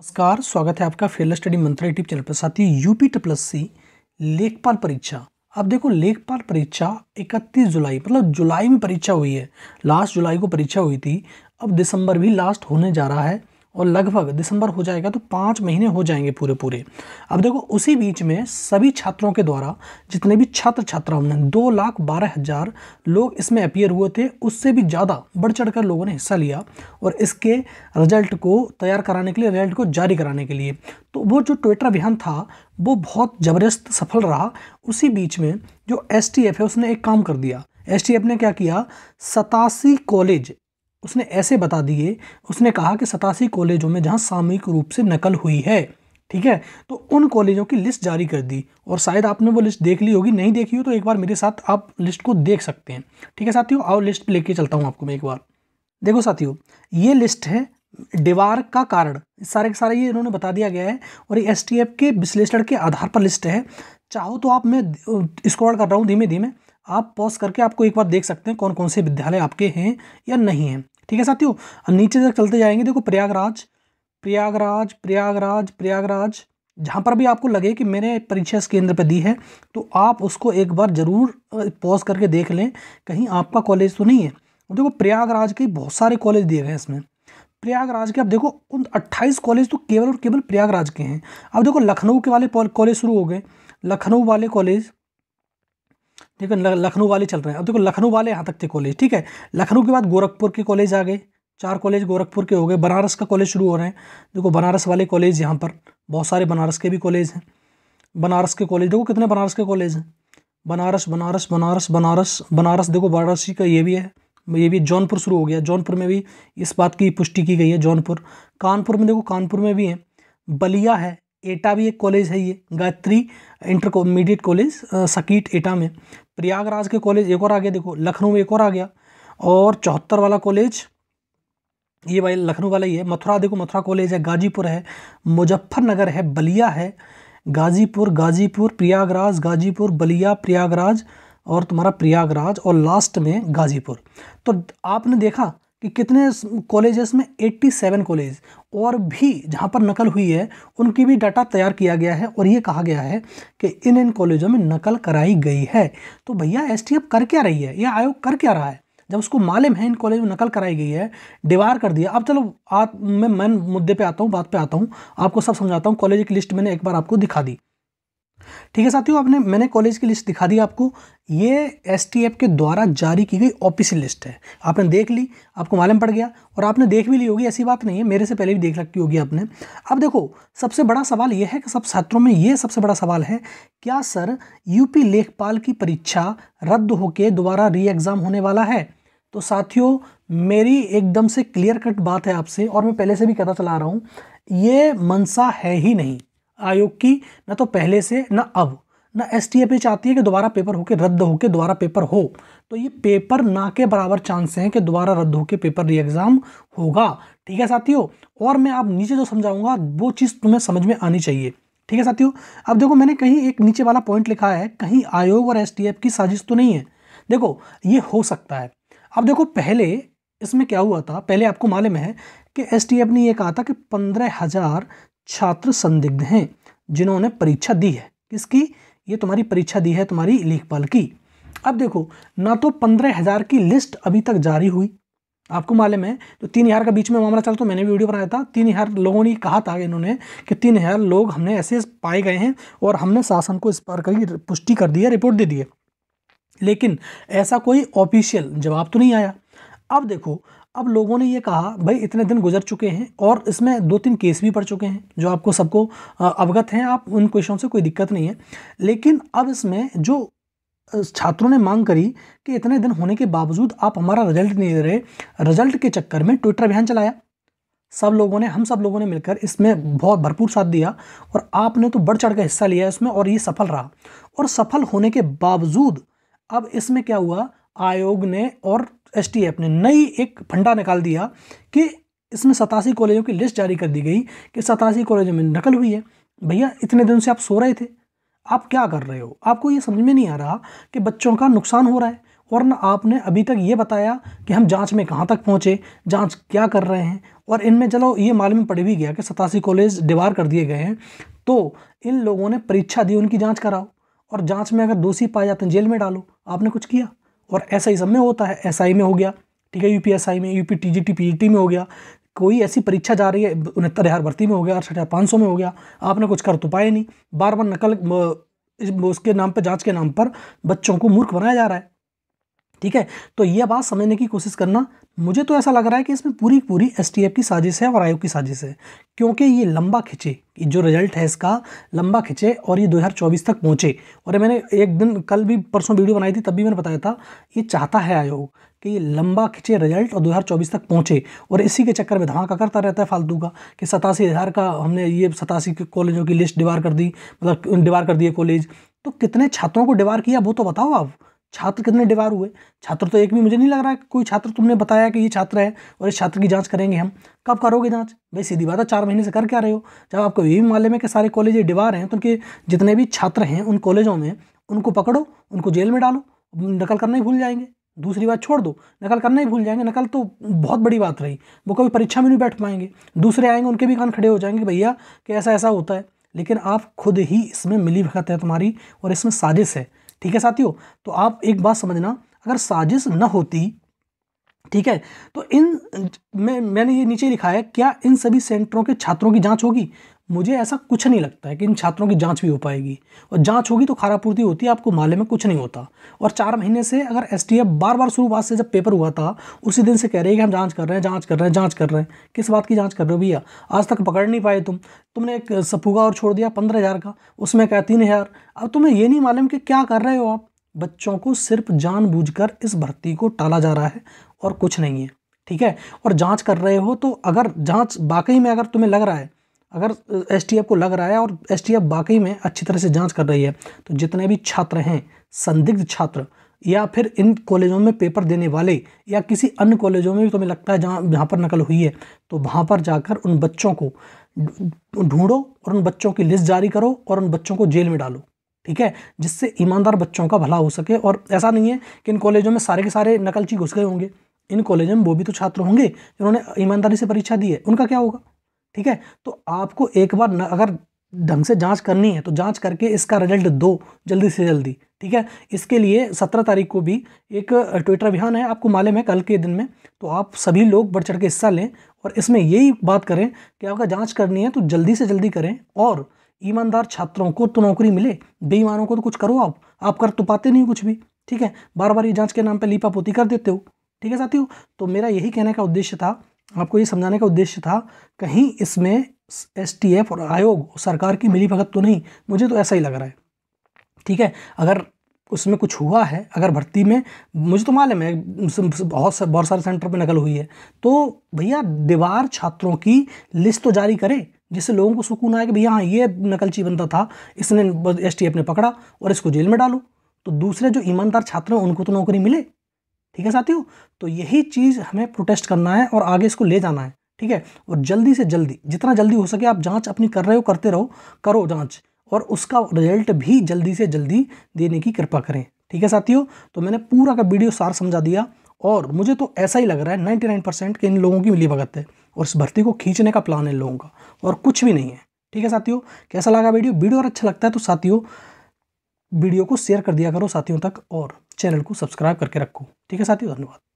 नमस्कार स्वागत है आपका fail study mantra YouTube channel पर साथियों यूपी प्लस सी लेखपाल परीक्षा अब देखो लेखपाल परीक्षा 31 जुलाई मतलब जुलाई में परीक्षा हुई है लास्ट जुलाई को परीक्षा हुई थी अब दिसंबर भी लास्ट होने जा रहा है और लगभग दिसंबर हो जाएगा तो पाँच महीने हो जाएंगे पूरे पूरे अब देखो उसी बीच में सभी छात्रों के द्वारा जितने भी छात्र छात्राओं ने दो लाख बारह हज़ार लोग इसमें अपियर हुए थे उससे भी ज़्यादा बढ़ चढ़ कर लोगों ने हिस्सा लिया और इसके रिजल्ट को तैयार कराने के लिए रिजल्ट को जारी कराने के लिए तो वो जो ट्विटर अभियान था वो बहुत ज़बरदस्त सफल रहा उसी बीच में जो एस है उसने एक काम कर दिया एस ने क्या किया सतासी कॉलेज उसने ऐसे बता दिए उसने कहा कि सतासी कॉलेजों में जहाँ सामूहिक रूप से नकल हुई है ठीक है तो उन कॉलेजों की लिस्ट जारी कर दी और शायद आपने वो लिस्ट देख ली होगी नहीं देखी हो तो एक बार मेरे साथ आप लिस्ट को देख सकते हैं ठीक है साथियों और लिस्ट पे लेके चलता हूँ आपको मैं एक बार देखो साथियों ये लिस्ट है दीवार का कारण सारे के सारे ये इन्होंने बता दिया गया है और ये एस के विश्लेषण के आधार पर लिस्ट है चाहो तो आप मैं स्क्रॉल कर रहा हूँ धीमे धीमे आप पॉज करके आपको एक बार देख सकते हैं कौन कौन से विद्यालय आपके हैं या नहीं हैं ठीक है साथियों हम नीचे तक चलते जाएंगे देखो प्रयागराज प्रयागराज प्रयागराज प्रयागराज जहाँ पर भी आपको लगे कि मैंने परीक्षा केंद्र पर दी है तो आप उसको एक बार ज़रूर पॉज करके देख लें कहीं आपका कॉलेज तो नहीं है और देखो प्रयागराज के बहुत सारे कॉलेज दिए गए हैं इसमें प्रयागराज के अब देखो उन 28 कॉलेज तो केवल और केवल प्रयागराज के हैं अब देखो लखनऊ के वाले कॉलेज शुरू हो गए लखनऊ वाले कॉलेज देखो लखनऊ वाले चल रहे हैं अब देखो लखनऊ वाले यहाँ तक थे कॉलेज ठीक है लखनऊ के बाद गोरखपुर के कॉलेज आ गए चार कॉलेज गोरखपुर के हो गए बनारस का कॉलेज शुरू हो रहे हैं देखो बनारस वाले कॉलेज यहाँ पर बहुत सारे बनारस के भी कॉलेज हैं बनारस के कॉलेज देखो कितने बनारस के कॉलेज हैं बनारस बनारस बनारस बनारस बनारस देखो वाराणसी का ये भी है ये भी जौनपुर शुरू हो गया जौनपुर में भी इस बात की पुष्टि की गई है जौनपुर कानपुर में देखो कानपुर में भी है बलिया है एटा भी एक कॉलेज है ये गायत्री इंटरमीडिएट कॉलेज सकीट एटा में प्रयागराज के कॉलेज एक और आ गया देखो लखनऊ में एक और आ गया और चौहत्तर वाला कॉलेज ये भाई लखनऊ वाला ही है मथुरा देखो मथुरा कॉलेज है गाजीपुर है मुजफ्फरनगर है बलिया है गाजीपुर गाजीपुर प्रयागराज गाजीपुर बलिया प्रयागराज और तुम्हारा प्रयागराज और लास्ट में गाजीपुर तो आपने देखा कि कितने कॉलेजेस में 87 कॉलेज और भी जहाँ पर नकल हुई है उनकी भी डाटा तैयार किया गया है और ये कहा गया है कि इन इन कॉलेजों में नकल कराई गई है तो भैया एस कर क्या रही है या आयोग कर क्या रहा है जब उसको मालूम है इन कॉलेज में नकल कराई गई है डिवार कर दिया अब चलो आप मैं मैं मुद्दे पे आता हूँ बात पे आता हूँ आपको सब समझाता हूँ कॉलेज की लिस्ट मैंने एक बार आपको दिखा दी ठीक है साथियों आपने मैंने कॉलेज की लिस्ट दिखा दी आपको ये एस के द्वारा जारी की गई ऑफिशियल लिस्ट है आपने देख ली आपको मालूम पड़ गया और आपने देख भी ली होगी ऐसी बात नहीं है मेरे से पहले भी देख रखी होगी आपने अब देखो सबसे बड़ा सवाल यह है कि सब छात्रों में ये सबसे बड़ा सवाल है क्या सर यूपी लेखपाल की परीक्षा रद्द होकर दोबारा री एग्ज़ाम होने वाला है तो साथियों मेरी एकदम से क्लियर कट बात है आपसे और मैं पहले से भी कहता चला रहा हूँ ये मनसा है ही नहीं आयोग की ना तो पहले से ना अब ना एस टी चाहती है कि दोबारा पेपर होके रद्द होके दोबारा पेपर हो तो ये पेपर ना के बराबर चांस हैं कि दोबारा रद्द होके पेपर री एग्ज़ाम होगा ठीक है साथियों और मैं आप नीचे जो समझाऊंगा वो चीज़ तुम्हें समझ में आनी चाहिए ठीक है साथियों अब देखो मैंने कहीं एक नीचे वाला पॉइंट लिखा है कहीं आयोग और एस की साजिश तो नहीं है देखो ये हो सकता है अब देखो पहले इसमें क्या हुआ था पहले आपको मालूम है कि एस ने ये कहा था कि पंद्रह हज़ार छात्र संदिग्ध हैं जिन्होंने परीक्षा दी है किसकी ये तुम्हारी परीक्षा दी है तुम्हारी लेखपाल की अब देखो ना तो पंद्रह हज़ार की लिस्ट अभी तक जारी हुई आपको मालूम है तो तीन हज़ार का बीच में मामला चला तो मैंने भी वीडियो बनाया था तीन हज़ार लोगों ने कहा था इन्होंने कि तीन हज़ार लोग हमने ऐसे पाए गए हैं और हमने शासन को इस पर कहीं पुष्टि कर दी है रिपोर्ट दे दी है लेकिन ऐसा कोई ऑफिशियल जवाब तो नहीं आया अब देखो अब लोगों ने ये कहा भाई इतने दिन गुजर चुके हैं और इसमें दो तीन केस भी पड़ चुके हैं जो आपको सबको अवगत हैं आप उन क्वेश्चन से कोई दिक्कत नहीं है लेकिन अब इसमें जो छात्रों ने मांग करी कि इतने दिन होने के बावजूद आप हमारा रिजल्ट नहीं दे रहे रिजल्ट के चक्कर में ट्विटर अभियान चलाया सब लोगों ने हम सब लोगों ने मिलकर इसमें बहुत भरपूर साथ दिया और आपने तो बढ़ चढ़ कर हिस्सा लिया इसमें और ये सफल रहा और सफल होने के बावजूद अब इसमें क्या हुआ आयोग ने और एस ने नई एक फंडा निकाल दिया कि इसमें सतासी कॉलेजों की लिस्ट जारी कर दी गई कि सतासी कॉलेजों में नकल हुई है भैया इतने दिन से आप सो रहे थे आप क्या कर रहे हो आपको ये समझ में नहीं आ रहा कि बच्चों का नुकसान हो रहा है और ना आपने अभी तक ये बताया कि हम जांच में कहाँ तक पहुँचे जांच क्या कर रहे हैं और इनमें चलो ये मालूम पड़ भी गया कि सतासी कॉलेज डिवार कर दिए गए हैं तो इन लोगों ने परीक्षा दी उनकी जाँच कराओ और जाँच में अगर दोषी पाए जाते तो हैं जेल में डालो आपने कुछ किया और एस ही सब में होता है एस आई में हो गया ठीक है यू पी एस आई में U P T G T P T में हो गया कोई ऐसी परीक्षा जा रही है उनहत्तर हज़ार भर्ती में हो गया अड़सठ हज़ार पाँच सौ में हो गया आपने कुछ कर तो पाए नहीं बार बार नकल उसके नाम पर जाँच के नाम पर बच्चों को मूर्ख बनाया जा रहा है ठीक है तो यह बात समझने की कोशिश करना मुझे तो ऐसा लग रहा है कि इसमें पूरी पूरी एस की साजिश है और आयोग की साजिश है क्योंकि ये लंबा खिंचे जो रिजल्ट है इसका लंबा खिंचे और ये 2024 तक पहुँचे और मैंने एक दिन कल भी परसों वीडियो बनाई थी तब भी मैंने बताया था ये चाहता है आयोग कि ये लंबा खिंचे रिजल्ट और 2024 तक पहुँचे और इसी के चक्कर में धमाका करता रहता है फालतू का कि सतासी हज़ार का हमने ये सतासी कॉलेजों की लिस्ट डिवार कर दी मतलब डिवार कर दिए कॉलेज तो कितने छात्रों को डिवार किया वो तो बताओ आप छात्र कितने डिवार हुए छात्र तो एक भी मुझे नहीं लग रहा है कोई छात्र तुमने बताया कि ये छात्र है और इस छात्र की जांच करेंगे हम कब करोगे जांच भाई सीधी बात है चार महीने से कर क्या रहे हो जब आपको ये भी मालूम है कि सारे कॉलेज ये डिवार हैं तो उनके जितने भी छात्र हैं उन कॉलेजों में उनको पकड़ो उनको जेल में डालो नकल करना ही भूल जाएंगे दूसरी बात छोड़ दो नकल करना ही भूल जाएंगे नकल तो बहुत बड़ी बात रही वो कभी परीक्षा में नहीं बैठ पाएंगे दूसरे आएंगे उनके भी कान खड़े हो जाएंगे भैया कि ऐसा ऐसा होता है लेकिन आप खुद ही इसमें मिली भगत है तुम्हारी और इसमें साजिश है ठीक है साथियों तो आप एक बात समझना अगर साजिश न होती ठीक है तो इन मैं मैंने ये नीचे लिखा है क्या इन सभी सेंटरों के छात्रों की जांच होगी मुझे ऐसा कुछ नहीं लगता है कि इन छात्रों की जांच भी हो पाएगी और जांच होगी तो खारापूर्ति होती है आपको माले में कुछ नहीं होता और चार महीने से अगर एस बार बार शुरुआत से जब पेपर हुआ था उसी दिन से कह रही है कि हम जांच कर रहे हैं जांच कर रहे हैं जांच कर रहे हैं किस बात की जांच कर रहे हो भैया आज तक पकड़ नहीं पाए तुम तुमने एक सपूगा और छोड़ दिया पंद्रह हज़ार का उसमें क्या तीन हज़ार अब तुम्हें ये नहीं मालूम कि क्या कर रहे हो आप बच्चों को सिर्फ जान इस भर्ती को टाला जा रहा है और कुछ नहीं है ठीक है और जाँच कर रहे हो तो अगर जाँच वाकई में अगर तुम्हें लग रहा है अगर एस को लग रहा है और एस वाकई में अच्छी तरह से जांच कर रही है तो जितने भी छात्र हैं संदिग्ध छात्र या फिर इन कॉलेजों में पेपर देने वाले या किसी अन्य कॉलेजों में भी तुम्हें लगता है जहाँ जहाँ पर नकल हुई है तो वहाँ पर जाकर उन बच्चों को ढूंढो और उन बच्चों की लिस्ट जारी करो और उन बच्चों को जेल में डालो ठीक है जिससे ईमानदार बच्चों का भला हो सके और ऐसा नहीं है कि इन कॉलेजों में सारे के सारे नकलची घुस गए होंगे इन कॉलेजों में वो भी तो छात्र होंगे जिन्होंने ईमानदारी से परीक्षा दी है उनका क्या होगा ठीक है तो आपको एक बार न, अगर ढंग से जांच करनी है तो जांच करके इसका रिजल्ट दो जल्दी से जल्दी ठीक है इसके लिए सत्रह तारीख को भी एक ट्विटर अभियान है आपको मालूम है कल के दिन में तो आप सभी लोग बढ़ चढ़ के हिस्सा लें और इसमें यही बात करें कि आपका जांच करनी है तो जल्दी से जल्दी करें और ईमानदार छात्रों को तो नौकरी मिले बेईमानों को तो कुछ करो आप आप कर तो पाते नहीं कुछ भी ठीक है बार बार ये जाँच के नाम पर लीपापोती कर देते हो ठीक है साथियों तो मेरा यही कहने का उद्देश्य था आपको ये समझाने का उद्देश्य था कहीं इसमें एस और आयोग सरकार की मिली भगत तो नहीं मुझे तो ऐसा ही लग रहा है ठीक है अगर उसमें कुछ हुआ है अगर भर्ती में मुझे तो मालूम है बहुत सा, बहुत सारे सेंटर पे नकल हुई है तो भैया दीवार छात्रों की लिस्ट तो जारी करें जिससे लोगों को सुकून आए कि भैया हाँ ये नकलची बनता तो था इसने एस ने पकड़ा और इसको जेल में डालो तो दूसरे जो ईमानदार छात्र हैं उनको तो नौकरी मिले ठीक है साथियों तो यही चीज़ हमें प्रोटेस्ट करना है और आगे इसको ले जाना है ठीक है और जल्दी से जल्दी जितना जल्दी हो सके आप जांच अपनी कर रहे हो करते रहो करो जांच और उसका रिजल्ट भी जल्दी से जल्दी देने की कृपा करें ठीक है साथियों तो मैंने पूरा का वीडियो सार समझा दिया और मुझे तो ऐसा ही लग रहा है नाइन्टी नाइन परसेंट इन लोगों की मिली भगत है और इस भर्ती को खींचने का प्लान है इन लोगों का और कुछ भी नहीं है ठीक है साथियों कैसा लगा वीडियो वीडियो और अच्छा लगता है तो साथियों वीडियो को शेयर कर दिया करो साथियों तक और चैनल को सब्सक्राइब करके रखो ठीक है साथियों धन्यवाद